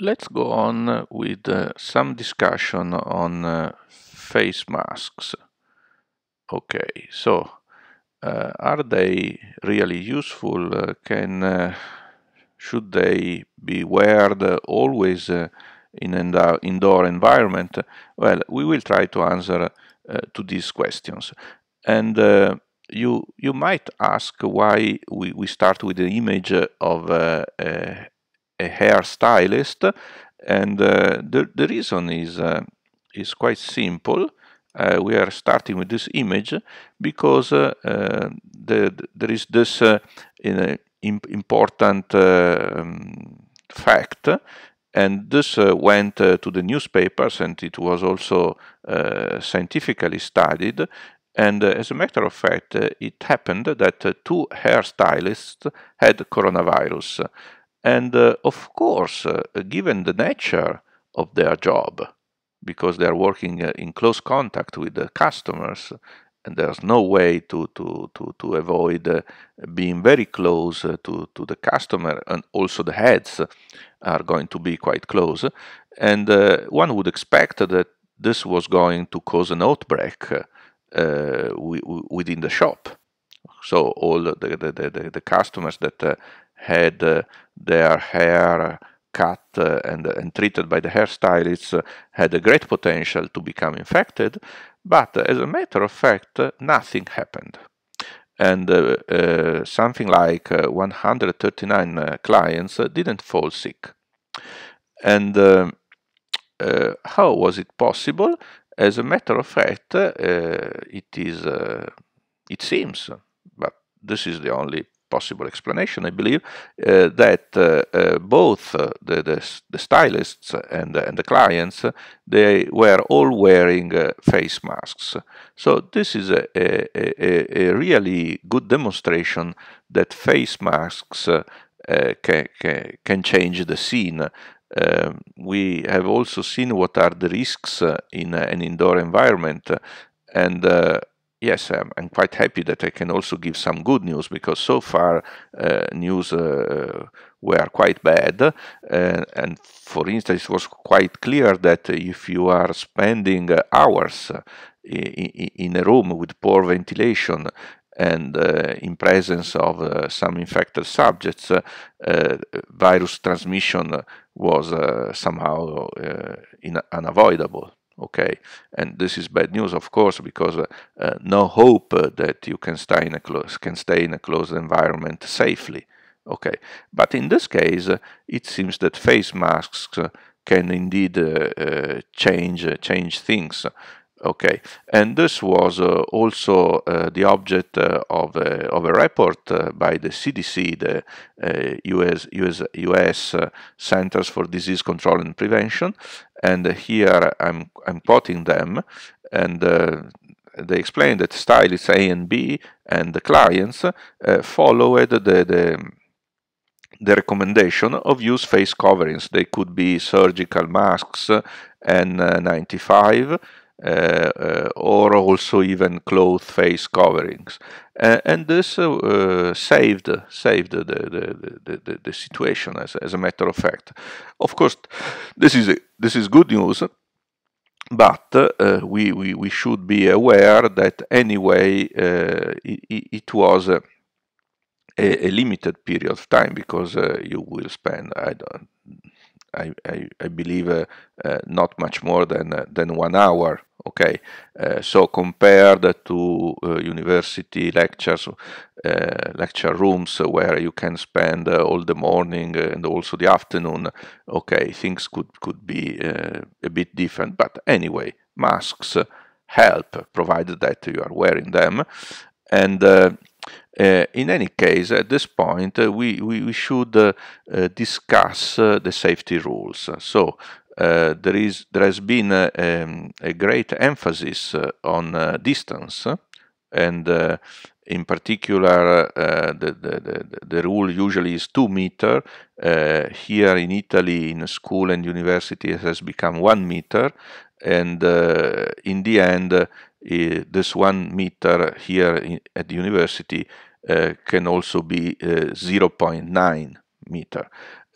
Let's go on with uh, some discussion on uh, face masks. Okay, so uh, are they really useful? Uh, can uh, should they be worn always uh, in an indoor environment? Well, we will try to answer to these questions. And you you might ask why we, we start with the image of a hairstylist, and uh, the, the reason is uh, is quite simple. Uh, we are starting with this image because uh, uh, the, the, there is this uh, important um, fact and this went to the newspapers and it was also scientifically studied and as a matter of fact it happened that two hairstylists had coronavirus and uh, of course, uh, given the nature of their job, because they are working uh, in close contact with the customers, and there's no way to to to to avoid being very close to to the customer, and also the heads are going to be quite close. And one would expect that this was going to cause an outbreak within the shop. So all the the, the, the customers that had uh, their hair cut uh, and, uh, and treated by the hairstylists had a great potential to become infected, but as a matter of fact, nothing happened. And something like 139 clients didn't fall sick. And uh, how was it possible? As a matter of fact, uh, it is. Uh, it seems, but this is the only possible explanation, I believe, uh, that uh, uh both uh, the, the, the, stylists and, uh, and the clients, they were all wearing face masks. So this is a, a, a, a, really good demonstration that face masks can, can, can change the scene. Um, we have also seen what are the risks in an indoor environment and uh, yes, I'm, I'm, quite happy that I can also give some good news because so far uh, news uh, were quite bad. Uh, and for instance, it was quite clear that if you are spending hours uh, in, a room with poor ventilation and uh, in presence of uh, some infected subjects, uh, virus transmission was uh, somehow uh, in- unavoidable okay and this is bad news of course because uh, uh, no hope uh, that you can stay in a close can stay in a closed environment safely okay but in this case uh, it seems that face masks uh, can indeed uh, change change things Okay, and this was uh, also uh, the object uh, of, a, of a report uh, by the CDC, the US, uh, US, US uh, Centers for Disease Control and Prevention, and here I'm, I'm quoting them, and they explain that stylists A and B and the clients followed the, the the recommendation of use face coverings. They could be surgical masks N95 uh, uh, or also even cloth face coverings. and this uh, saved saved the, the, the, the, situation as, as a matter of fact. Of course, this is, this is good news but uh, we, we, we, should be aware that anyway uh, it, it, was a, a, limited period of time because uh, you will spend I don't I, I, I believe, uh, uh, not much more than, uh, than one hour. Okay, so compared to university lectures, lecture rooms where you can spend all the morning and also the afternoon, okay, things could, could be a bit different. But anyway, masks help provided that you are wearing them. And Eh, in any case, at this point, uh, we, we, we, should uh, discuss the safety rules. So there, is, there has been um, a great emphasis on distance and in particular, the, the, the, the, rule usually is 2 meter. here in Italy, in school and university, it has become 1 meter. And in the end, this one meter here in, at the university uh, can also be uh, 0.9 meter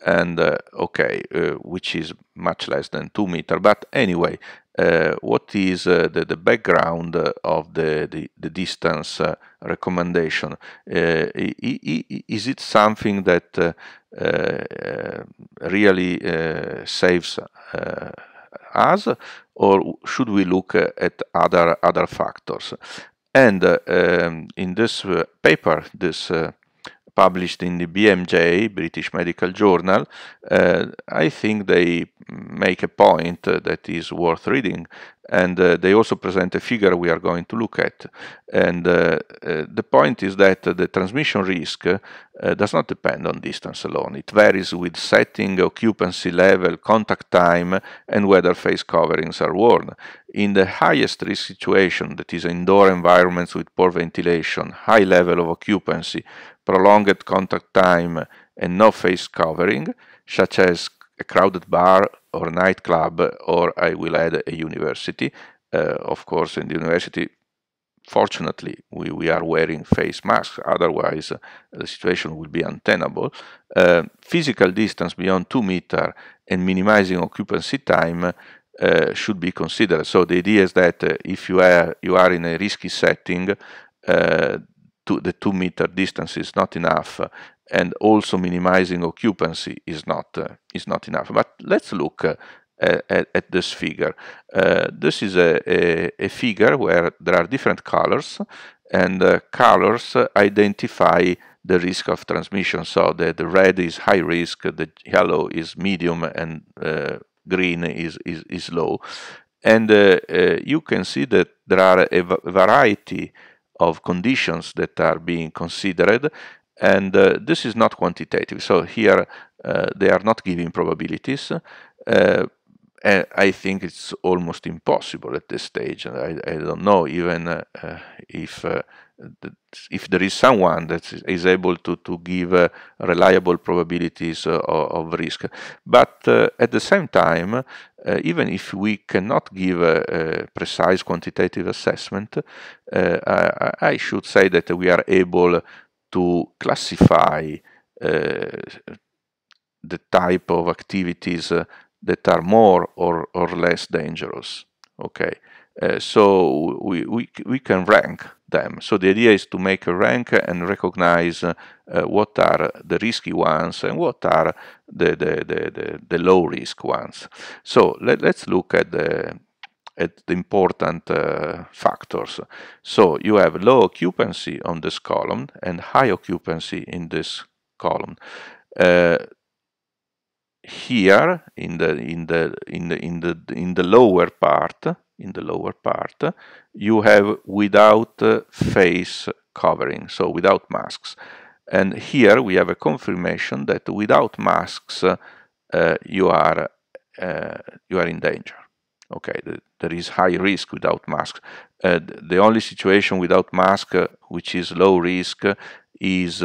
and uh, okay uh, which is much less than two meter but anyway uh, what is uh, the, the, background of the, the, the distance recommendation is it something that really saves us, or should we look at other other factors? And um, in this uh, paper, this uh, published in the BMJ, British Medical Journal, uh, I think they make a point that is worth reading and uh, they also present a figure we are going to look at. And uh, uh, the point is that the transmission risk uh, does not depend on distance alone. It varies with setting, occupancy level, contact time, and whether face coverings are worn. In the highest risk situation, that is indoor environments with poor ventilation, high level of occupancy, prolonged contact time, and no face covering, such as a crowded bar or nightclub, or I will add a university. Uh, of course, in the university, fortunately, we, we are wearing face masks, otherwise, uh, the situation would be untenable. Uh, physical distance beyond 2 meter and minimizing occupancy time. Uh, should be considered. So the idea is that uh, if you are you are in a risky setting, uh, the two meter distance is not enough uh, and also minimizing occupancy is not uh, is not enough but let's look uh, at, at, this figure. Uh, this is a, a, a, figure where there are different colors and uh, colors identify the risk of transmission. So the, the red is high risk, the yellow is medium and uh, green is, is, is low. And you can see that there are a variety of conditions that are being considered and uh, this is not quantitative so here uh, they are not giving probabilities uh, I think it's almost impossible at this stage I, I don't know even uh, uh, if uh, if there is someone that is able to, to give reliable probabilities of risk but at the same time uh, even if we cannot give a, a precise quantitative assessment, uh, I, I, should say that we are able to classify uh, the type of activities uh, that are more or, or less dangerous. Okay, uh, so we, we, we can rank them. So the idea is to make a rank and recognize uh, what are the risky ones and what are the, the, the, the, the low risk ones. So let, us look at the, at the important uh, factors. So you have low occupancy on this column and high occupancy in this column. Uh, here in the in the in the in the in the lower part in the lower part, you have without uh, face covering, so without masks. And here we have a confirmation that without masks, uh, you are uh, you are in danger. Okay, the, there is high risk without masks. Uh, the only situation without mask, uh, which is low risk, uh, is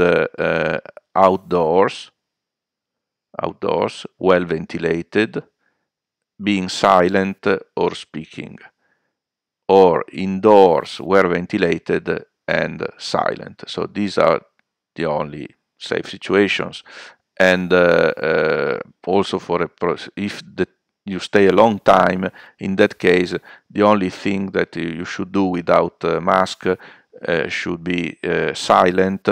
outdoors. Outdoors, well ventilated, being silent or speaking, or indoors where ventilated and silent. So these are the only safe situations. And uh, uh, also for a if the, you stay a long time, in that case, the only thing that you should do without mask uh, should be uh, silent,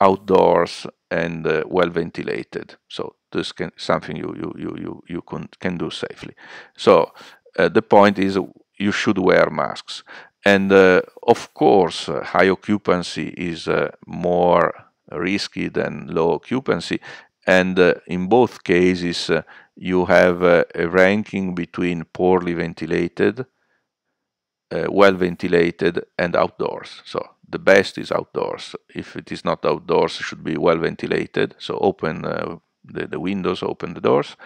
outdoors, and uh, well ventilated. So this can something you you you you, you can, can do safely so uh, the point is you should wear masks and uh, of course uh, high occupancy is uh, more risky than low occupancy and uh, in both cases uh, you have a ranking between poorly ventilated well ventilated and outdoors so the best is outdoors if it is not outdoors it should be well ventilated so open the, the windows open the doors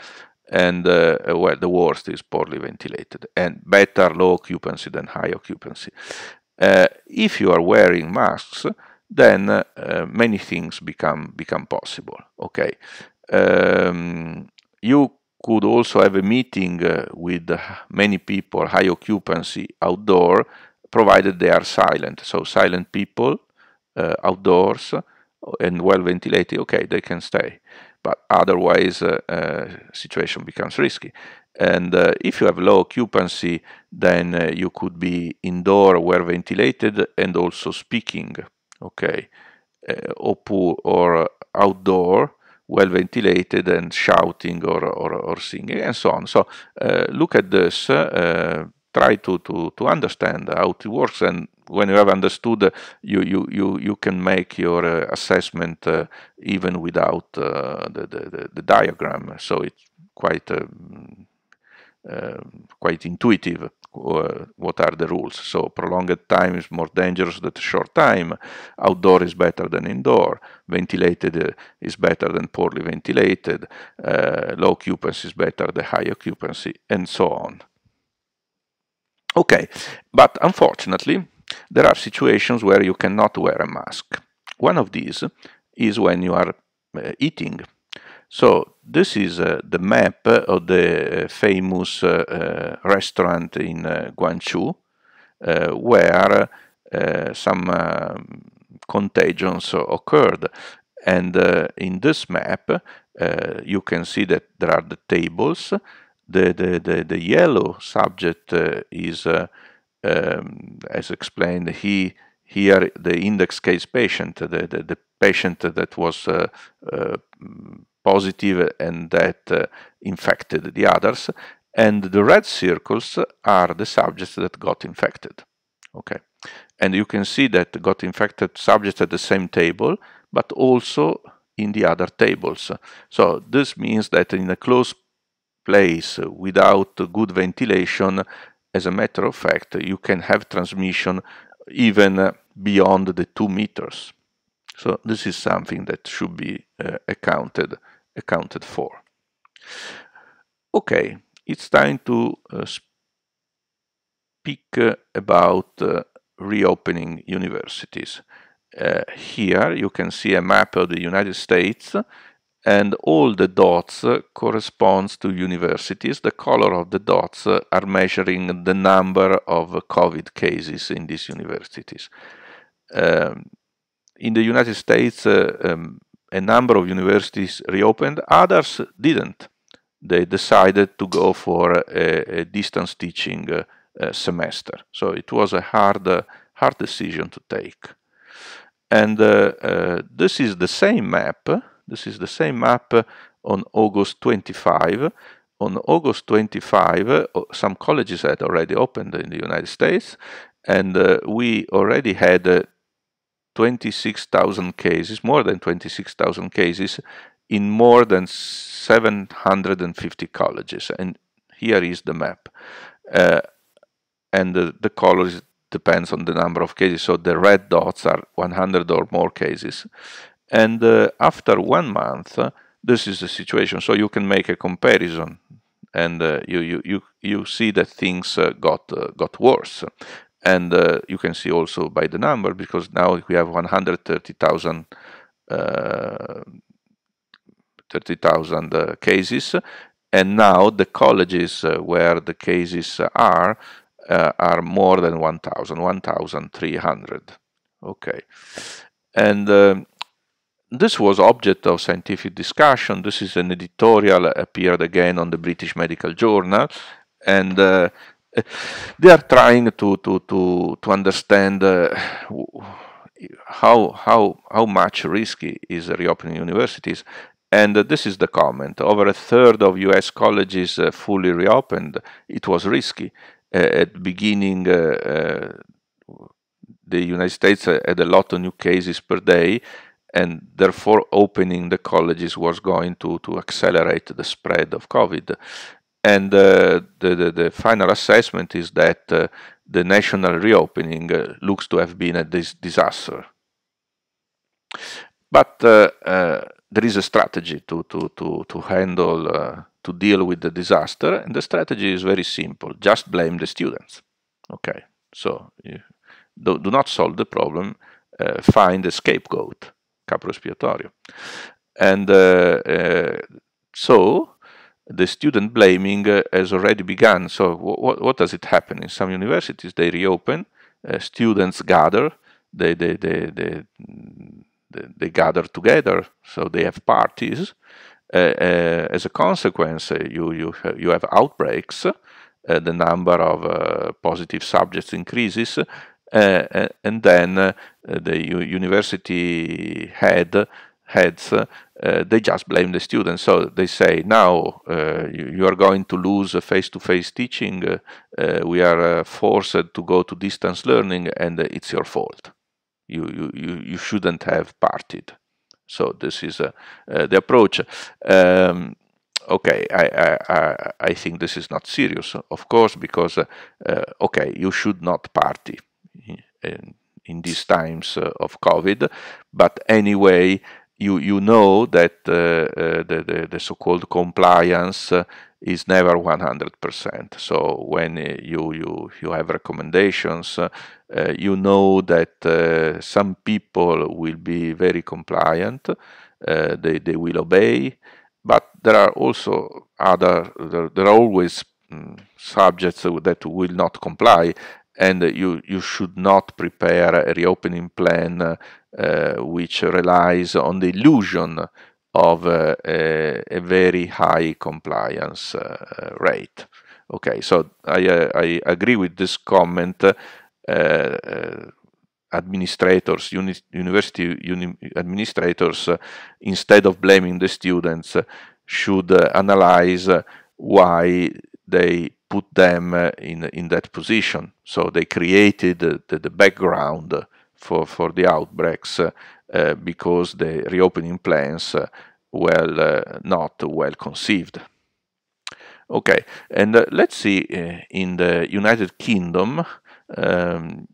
and uh, uh, well the worst is poorly ventilated and better low occupancy than high occupancy uh, if you are wearing masks then uh, many things become become possible okay um, you could also have a meeting uh, with many people high occupancy outdoor provided they are silent so silent people uh, outdoors and well ventilated okay they can stay but otherwise uh, uh, situation becomes risky. And uh, if you have low occupancy, then you could be indoor well ventilated and also speaking, okay, or outdoor well ventilated and shouting or, or, or, singing and so on. So uh, look at this, uh, try to, to, to understand how it works and when you have understood, you you you you can make your uh, assessment uh, even without uh, the, the, the diagram. So it's quite. Um, uh, quite intuitive uh, what are the rules. So prolonged time is more dangerous than short time. Outdoor is better than indoor. Ventilated uh, is better than poorly ventilated. low occupancy is better than high occupancy, and so on. Okay, but unfortunately, there are situations where you cannot wear a mask. One of these is when you are uh, eating. So this is uh, the map of the uh, famous uh, uh, restaurant in uh, Guangzhou, where some um, contagions occurred. And in this map, you can see that there are the tables. The, the, the, the yellow subject is um, as explained, he here the index case patient, the, the, the patient that was uh, uh, positive and that uh, infected the others, and the red circles are the subjects that got infected. Okay, and you can see that got infected subjects at the same table, but also in the other tables. So this means that in a closed place without good ventilation, as a matter of fact, you can have transmission even uh, beyond the two meters. So this is something that should be uh, accounted accounted for. Okay, it's time to uh, speak uh, about uh, reopening universities. Uh, here you can see a map of the United States and all the dots uh, corresponds to universities. The color of the dots uh, are measuring the number of COVID cases in these universities. Um, in the United States, uh, um, a number of universities reopened, others didn't. They decided to go for a, a distance teaching uh, uh, semester. So it was a hard, uh, hard decision to take. And this is the same map this is the same map uh, on August 25. On August 25, uh, some colleges had already opened in the United States, and uh, we already had uh, 26,000 cases, more than 26,000 cases, in more than 750 colleges. And here is the map. Uh, and the color depends on the number of cases. So the red dots are 100 or more cases. And uh, after one month, uh, this is the situation. So you can make a comparison, and uh, you, you you you see that things uh, got uh, got worse, and uh, you can see also by the number because now we have 130,000. 30,000 cases, and now the colleges where the cases are are more than 1,000, 1,300. Okay, and um, this was object of scientific discussion. This is an editorial appeared again on the British Medical Journal, and uh, they are trying to to to to understand uh, how how how much risky is reopening universities. And uh, this is the comment: over a third of U.S. colleges uh, fully reopened. It was risky at beginning uh, uh, the United States had a lot of new cases per day, and therefore opening the colleges was going to, to accelerate the spread of COVID. And uh, the, the, the, final assessment is that uh, the national reopening uh, looks to have been a dis- disaster. But uh, uh, there is a strategy to, to, to, to handle, uh, to deal with the disaster, and the strategy is very simple just blame the students. Okay, so do, do not solve the problem, find a scapegoat capro espiatorio. And uh, uh, so the student blaming uh, has already begun. So what, what does it happen? In some universities, they reopen, students gather, they, they, they, they, they gather together, so they have parties. as a consequence, you, you, you have outbreaks, the number of positive subjects increases, uh, and then uh, the university head heads uh, they just blame the students so they say now you, you, are going to lose face-to-face teaching we are forced to go to distance learning and it's your fault you, you, you, you shouldn't have parted so this is the approach um, okay, I, I, I think this is not serious, of course, because, uh, okay, you should not party in, in these times uh, of COVID. But anyway, you, you know that uh, uh, the, the, the so-called compliance is never 100%. So when you, you, you have recommendations, uh, you know that uh, some people will be very compliant, uh, they, they will obey, but there are also other, there, there are always um, subjects that will not comply and you, you should not prepare a reopening plan uh, which relies on the illusion of uh, a, a, very high compliance uh, rate. Okay, so I, I agree with this comment. Uh, administrators, uni university uni administrators, uh, instead of blaming the students, uh, should analyze why they put them uh, in in that position. So they created the, the background for for the outbreaks uh, because the reopening plans uh, were not well conceived. Okay, and let's see in the United Kingdom. Um,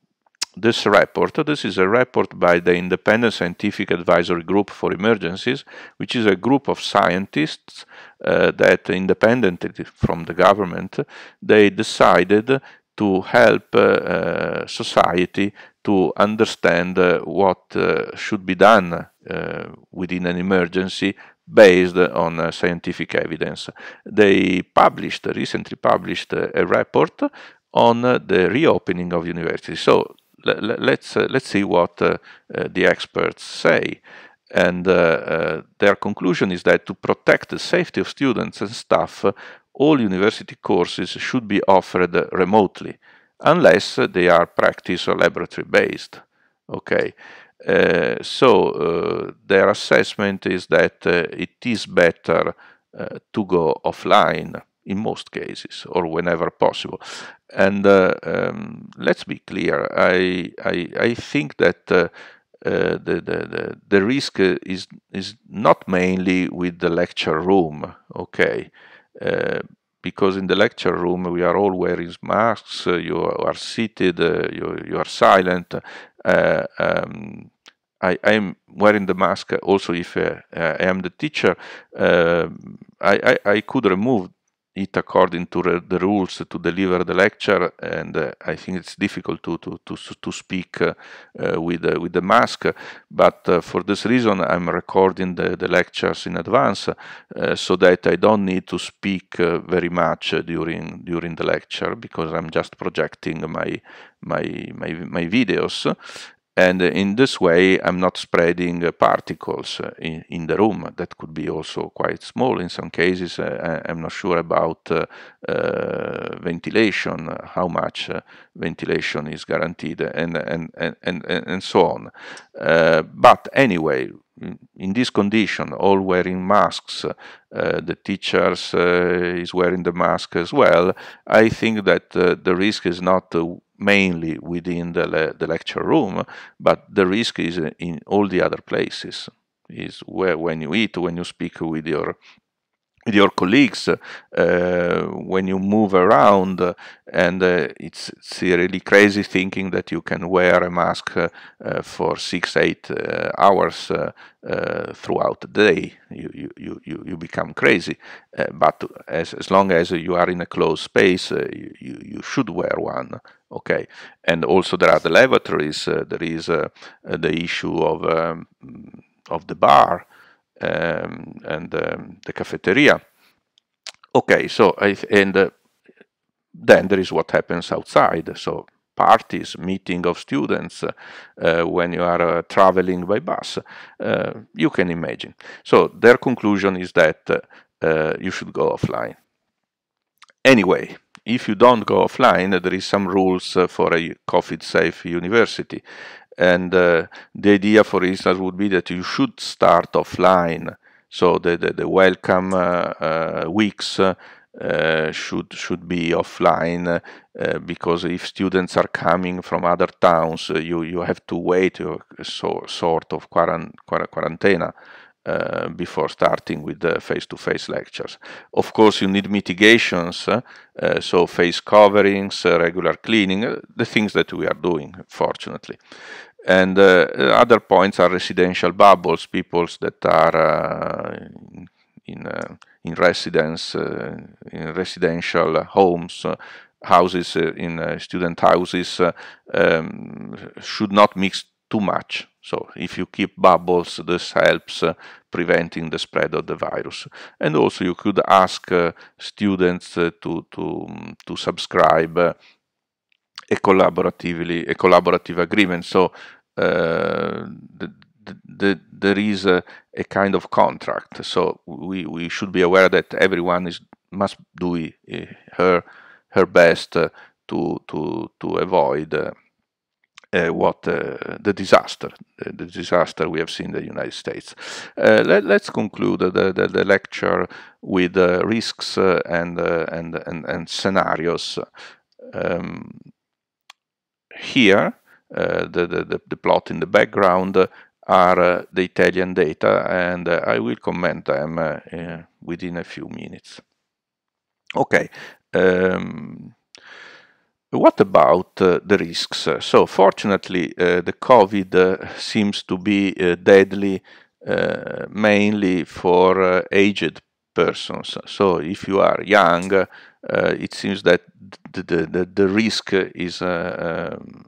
this report, this is a report by the Independent Scientific Advisory Group for Emergencies, which is a group of scientists uh, that, independently from the government, they decided to help uh, uh society to understand uh, what uh, should be done uh, within an emergency based on uh, scientific evidence. They published, recently published uh, a report on uh, the reopening of universities. So let's uh, let's see what uh, uh, the experts say. And their conclusion is that to protect the safety of students and staff, all university courses should be offered remotely, unless they are practice or laboratory based. Okay. Uh, so uh, their assessment is that uh, it is better to go offline in most cases or whenever possible. And uh, um, let's be clear, I, I, I think that uh, uh, the, the, the, the, risk uh, is, is not mainly with the lecture room, okay? Uh, because in the lecture room we are all wearing masks, uh, you are seated, you, you are silent. Um, I am wearing the mask also if I am the teacher. Um, I, I, I could remove it according to the rules to deliver the lecture, and uh, I think it's difficult to to to, to speak uh, uh, with uh, with the mask. But uh, for this reason, I'm recording the, the lectures in advance uh, so that I don't need to speak very much during during the lecture because I'm just projecting my my my, my videos and in this way I'm not spreading uh, particles uh, in, in, the room that could be also quite small in some cases uh, I'm not sure about ventilation how much ventilation is guaranteed and and and and, and so on but anyway in this condition, all wearing masks, uh, the teachers uh, is wearing the mask as well, I think that uh, the risk is not mainly within the, le- the lecture room, but the risk is in all the other places. Is where when you eat, when you speak with your with your colleagues uh, when you move around uh, and uh, it's, it's really crazy thinking that you can wear a mask uh, uh for six eight uh, hours throughout the day you you, you, you become crazy but as, as long as you are in a closed space you, you should wear one okay and also there are the lavatories there is the issue of um, of the bar um, and um, the cafeteria. Okay, so I, and uh, then there is what happens outside. So parties, meeting of students, uh, uh when you are uh, traveling by bus, uh, you can imagine. So their conclusion is that uh, you should go offline. Anyway, if you don't go offline, there is some rules for a COVID-safe university. And uh, the idea, for instance, would be that you should start offline. So the, the, the welcome uh, uh weeks uh, should, should be offline uh, because if students are coming from other towns, you, you have to wait so, sort of quarant quarantena. Uh, before starting with the face-to-face lectures. Of course, you need mitigations, uh, uh, so face coverings, regular cleaning, the things that we are doing, fortunately. And uh, other points are residential bubbles, peoples that are uh, in uh, in residence, in residential homes, houses, in student houses, um, should not mix too much. So if you keep bubbles, this helps uh, preventing the spread of the virus. And also you could ask uh, students uh, to, to, to subscribe a collaboratively a collaborative agreement. So eh, the, the, the, there is a, a, kind of contract. So we, we should be aware that everyone is must do uh, her her best uh, to to to avoid uh, what the disaster the disaster we have seen in the United States. let, us conclude the, the, the, lecture with risks and, and, and and scenarios. Um, here, uh, the, the, the, plot in the background, are uh, the Italian data, and uh, I will comment them within a few minutes. Okay, um, what about uh, the risks? So, fortunately, uh, the COVID uh, seems to be deadly mainly for aged persons. So, if you are young, uh, it seems that the, the, the risk is uh, um,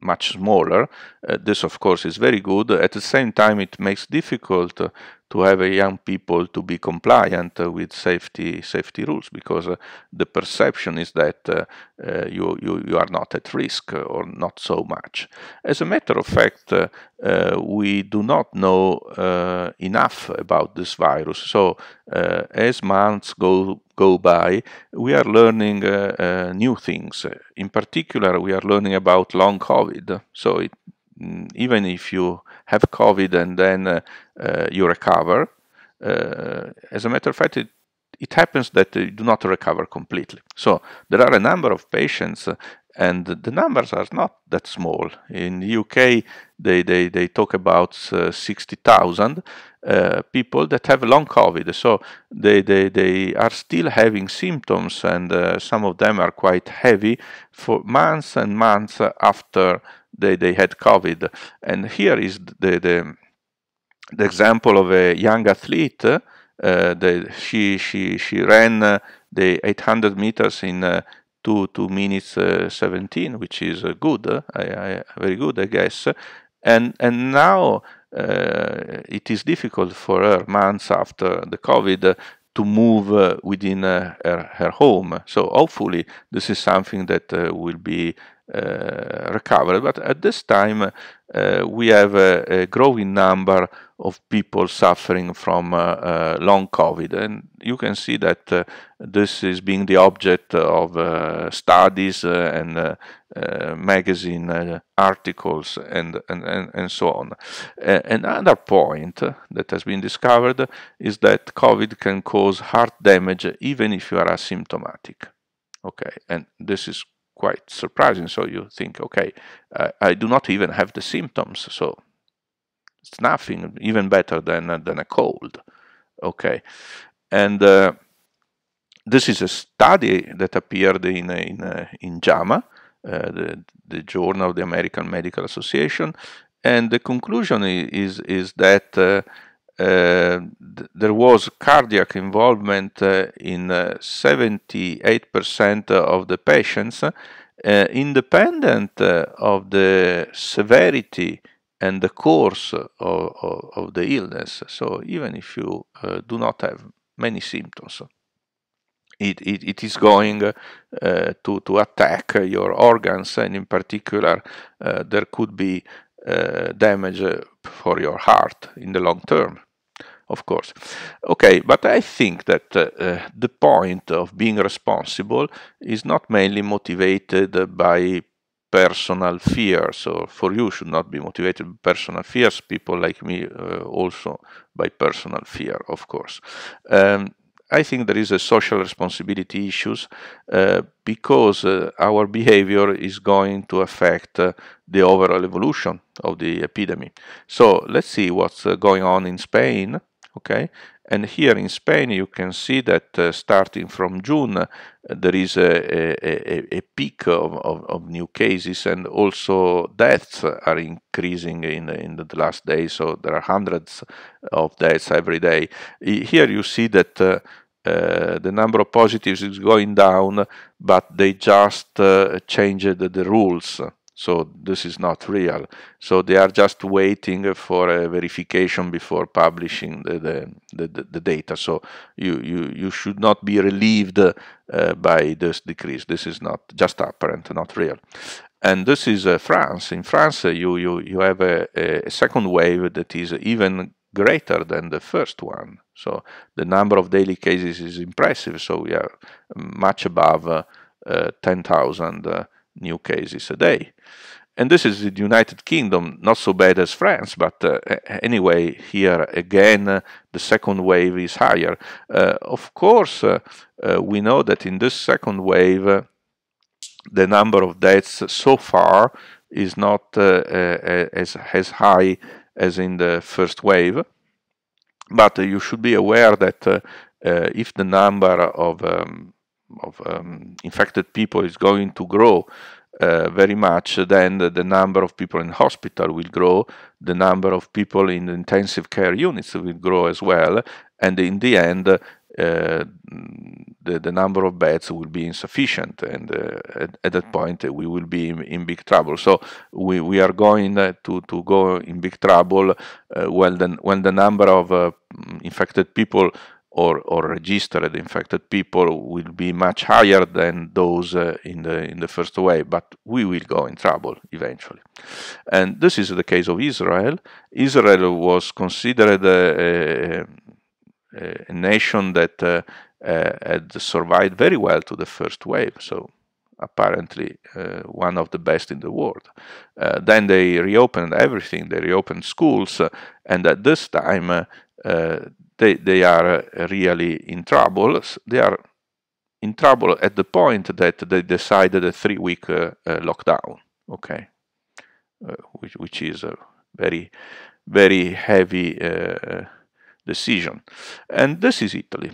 much smaller. Uh, this, of course, is very good. At the same time, it makes difficult to have young people to be compliant with safety safety rules because uh, the perception is that uh, uh, you, you, you are not at risk or not so much. As a matter of fact, we do not know enough about this virus. So as months go go by, we are learning uh, uh, new things. In particular, we are learning about long COVID. So it, mm, even if you have COVID and then uh, uh, you recover. Uh, as a matter of fact, it, it happens that you do not recover completely. So there are a number of patients, and the numbers are not that small. In the UK, they, they, they talk about uh, 60,000 uh, people that have long COVID. So they, they, they are still having symptoms, and some of them are quite heavy for months and months after they, they had COVID. And here is the, the, the example of a young athlete. Uh, the, she, she, she ran uh, the 800 meters in uh, two, 2 minutes uh, 17, which is good, I, I, very good, I guess. And, and now it is difficult for her, months after the COVID, to move uh, within uh, her, her, home. So hopefully this is something that uh, will be uh, recovered. But at this time, uh, we have a, a, growing number of people suffering from uh, long COVID, and you can see that this is being the object of studies and magazine articles and, and, and, and, so on. another point that has been discovered is that COVID can cause heart damage even if you are asymptomatic. Okay, and this is quite surprising. So you think, okay, uh, I do not even have the symptoms, so it's nothing, even better than than a cold. Okay, and uh, this is a study that appeared in in uh, in JAMA, uh, the the Journal of the American Medical Association, and the conclusion is is that uh, uh, th there was cardiac involvement uh, in 78% uh, of the patients, independent of the severity and the course of, of, of, the illness. So even if you uh, do not have many symptoms, it, it, it is going uh, to, to attack your organs, and in particular, uh, there could be damage for your heart in the long term, of course. Okay, but I think that uh, uh the point of being responsible is not mainly motivated by personal fears, or for you should not be motivated by personal fears, people like me uh, also by personal fear, of course. Um, I think there is a social responsibility issues uh, because uh, our behavior is going to affect uh, the overall evolution of the epidemic. So let's see what's uh, going on in Spain. Okay, and here in Spain you can see that uh, starting from June uh, there is a, a, a peak of, of, of, new cases and also deaths are increasing in, in the last day. So there are hundreds of deaths every day. Here you see that. Uh, the number of positives is going down, but they just uh, changed the rules. So this is not real. So they are just waiting for a verification before publishing the, the, the, the data. So you, you, you should not be relieved uh, by this decrease. This is not just apparent, not real. And this is uh, France. In France, uh, you, you, you have a, a second wave that is even greater than the first one. So the number of daily cases is impressive. So we are much above uh, uh, 10,000 uh, new cases a day. And this is the United Kingdom, not so bad as France, but uh, anyway, here again, uh, the second wave is higher. Uh, of course, we know that in this second wave, the number of deaths so far is not as, as high as in the first wave. But uh, you should be aware that uh, uh, if the number of, um, of um, infected people is going to grow uh, very much, then the, the, number of people in hospital will grow, the number of people in intensive care units will grow as well, and in the end, uh, uh, the, the number of beds will be insufficient, and uh, at, at, that point uh, we will be in, in, big trouble. So we, we are going uh, to, to go in big trouble uh, when, the, when the number of infected people or, or registered infected people will be much higher than those in, the, in the first wave, but we will go in trouble eventually. And this is the case of Israel. Israel was considered a uh, a nation that uh, uh, had survived very well to the first wave. So apparently uh, one of the best in the world. Uh, then they reopened everything, they reopened schools, uh, and at this time they, they are really in trouble. They are in trouble at the point that they decided a three week lockdown, okay, which, which is a very, very heavy decision. And this is Italy.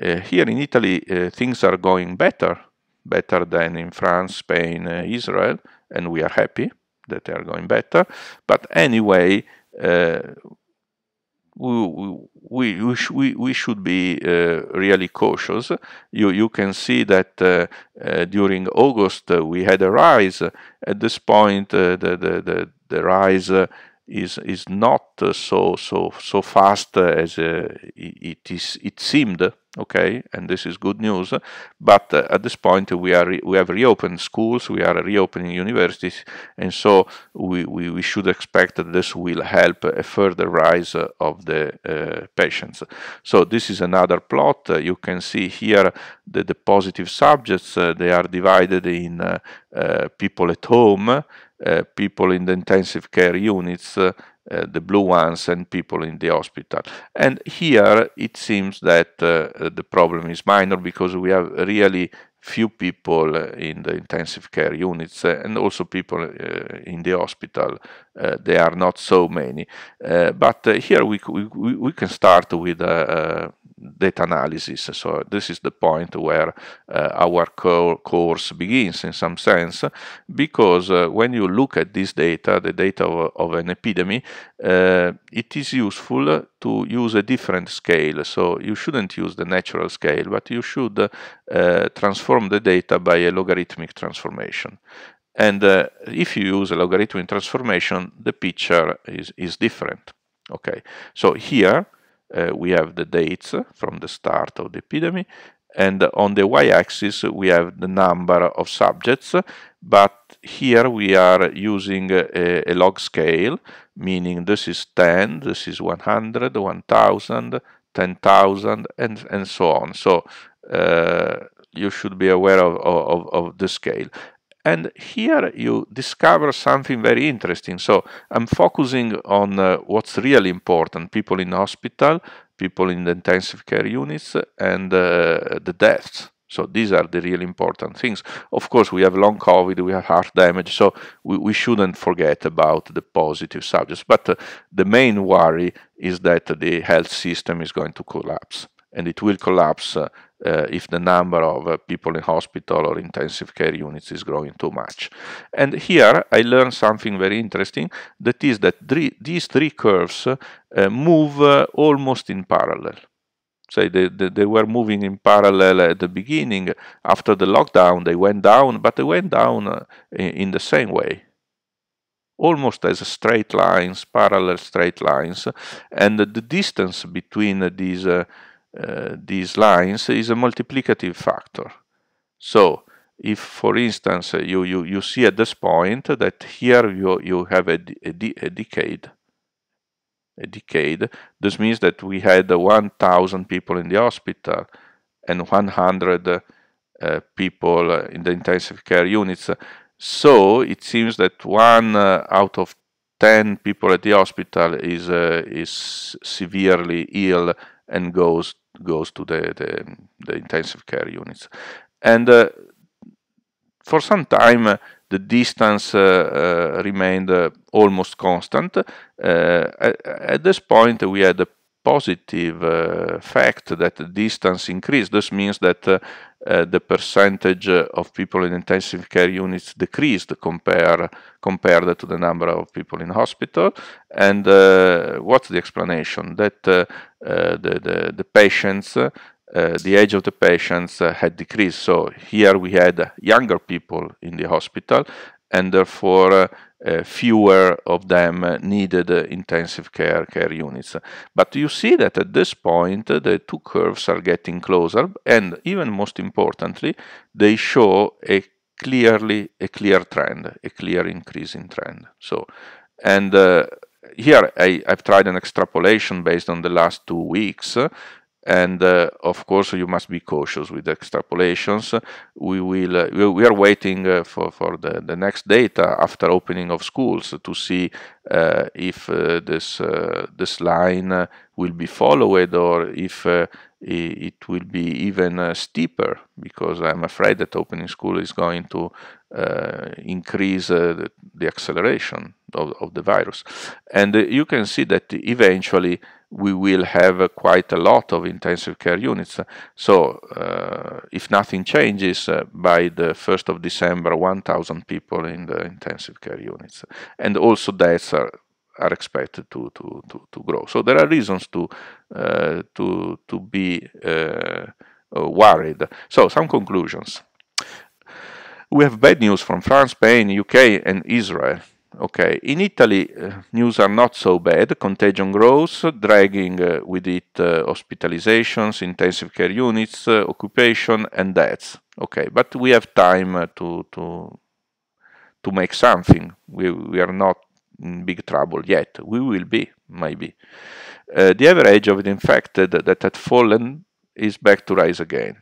Uh, here in Italy, uh, things are going better, better than in France, Spain, uh, Israel, and we are happy that they are going better. But anyway, uh, we, we, we, sh we, we, should be uh, really cautious. You, you can see that uh, during August we had a rise. At this point, the, the, the, the rise is is not uh, so so so fast uh, as uh, it is it seemed okay and this is good news but at this point we are we have reopened schools we are reopening universities and so we, we, we should expect that this will help a further rise of the uh, patients so this is another plot you can see here the, the positive subjects uh, they are divided in uh, people at home uh, people in the intensive care units, uh, the blue ones, and people in the hospital. And here it seems that uh, the problem is minor because we have really few people eh, in the intensive care units eh, and also people eh, in the hospital. they are not so many. but here we, we, we can start with data analysis. So this is the point where uh, our co course begins in some sense, because uh, when you look at this data, the data of, of an epidemic, uh, it is useful to use a different scale. So you shouldn't use the natural scale, but you should transform transform the data by a logarithmic transformation. And uh, if you use a logarithmic transformation, the picture is, is different. Okay, so here uh, we have the dates from the start of the epidemic, and on the y-axis we have the number of subjects, but here we are using a, a log scale, meaning this is 10, this is 100, 1000, 10,000, and, and so on. So uh, you should be aware of, of, of the scale. And here you discover something very interesting. So I'm focusing on uh, what's really important, people in hospital, people in the intensive care units, and uh, the deaths. So these are the really important things. Of course, we have long COVID, we have heart damage, so we, we shouldn't forget about the positive subjects. But uh, the main worry is that the health system is going to collapse and it will collapse uh, uh, if the number of uh, people in hospital or intensive care units is growing too much. And here I learned something very interesting, that is that three, these three curves uh, move uh, almost in parallel. So they, they, they, were moving in parallel at the beginning. After the lockdown, they went down, but they went down in, in the same way almost as straight lines, parallel straight lines, and the distance between these uh, uh, these lines is a multiplicative factor. So if, for instance, uh, you, you, you see at this point that here you, you have a, a, a decade, a decade, this means that we had 1,000 people in the hospital and 100 uh, people in the intensive care units. So it seems that one uh, out of 10 people at the hospital is, uh, is severely ill and goes goes to the, the, the intensive care units. And uh, for some time, the distance uh, uh, remained uh, almost constant. at, this point, we had a positive uh, fact that the distance increased. This means that uh, uh, the percentage of people in intensive care units decreased compared compared to the number of people in hospital. And uh, what's the explanation? That uh, uh, the, the, the, patients, the age of the patients had decreased. So here we had younger people in the hospital and therefore uh, uh, fewer of them uh, needed uh, intensive care care units. But you see that at this point the two curves are getting closer and even most importantly they show a clearly a clear trend, a clear increase in trend. So and uh, here I, have tried an extrapolation based on the last two weeks and uh, of course you must be cautious with extrapolations we will uh, we are waiting uh, for for the, the next data after opening of schools to see uh, if uh, this uh, this line will be followed or if it will be even steeper because I'm afraid that opening school is going to increase the, the, acceleration of, of the virus. And you can see that eventually we will have uh, quite a lot of intensive care units. So uh, if nothing changes, uh, by the 1st of December, 1,000 people in the intensive care units. And also deaths are, are expected to, to, to, to grow. So there are reasons to, to, to be worried. So some conclusions. We have bad news from France, Spain, UK, and Israel. Okay, in Italy, uh, news are not so bad. Contagion grows, dragging uh, with it uh, hospitalizations, intensive care units, occupation, and deaths. Okay, but we have time to to to make something. We we are not in big trouble yet. We will be maybe. the average of the infected that had fallen is back to rise again.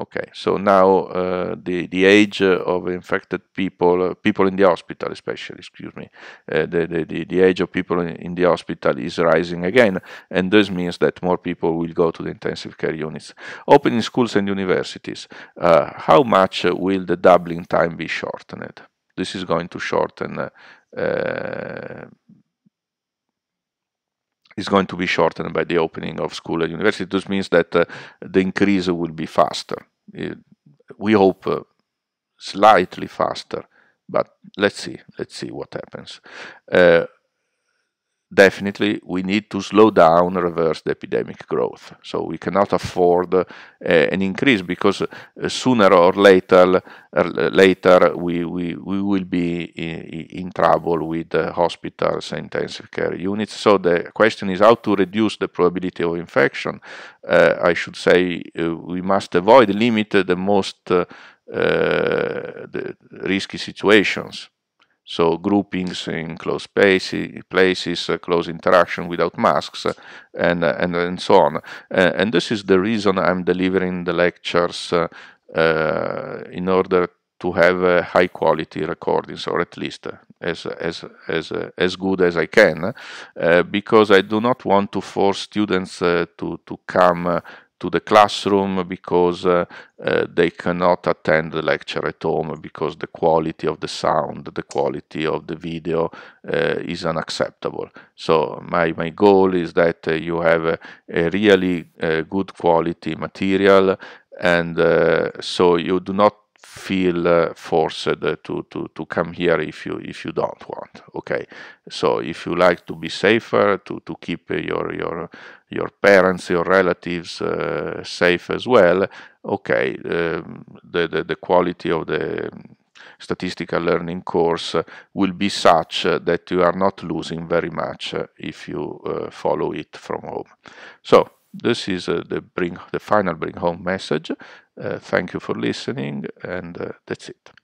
Okay, so now uh, the, the age uh, of infected people, uh, people in the hospital especially, excuse me, uh, the, the, the age of people in, the hospital is rising again, and this means that more people will go to the intensive care units. Opening schools and universities, uh, how much will the doubling time be shortened? This is going to shorten uh, is going to be shortened by the opening of school and university. This means that uh, the increase will be faster. Eh, we hope uh, slightly faster, but let's see, let's see what happens. Eh, definitely we need to slow down, reverse the epidemic growth. So we cannot afford uh, an increase because uh, sooner or later, later we, we, we will be in, in trouble with hospitals and intensive care units. So the question is how to reduce the probability of infection. Eh, I should say we must avoid limit the most risky situations. So groupings in close spaces, places, uh, close interaction without masks, uh, and, uh, and, and so on. and this is the reason I'm delivering the lectures in order to have uh, high quality recordings or at least as as as uh, as good as I can because I do not want to force students to to come to the classroom because uh, uh, they cannot attend the lecture at home because the quality of the sound, the quality of the video uh, is unacceptable. So my, my goal is that you have a, a really uh, good quality material and uh, so you do not feel uh, forced to, to, to come here if you if you don't want okay so if you like to be safer to, to keep your your your parents your relatives uh, safe as well okay um, the, the, the quality of the statistical learning course will be such that you are not losing very much if you uh, follow it from home so this is uh, the bring the final bring home message. Uh, thank you for listening, and uh, that's it.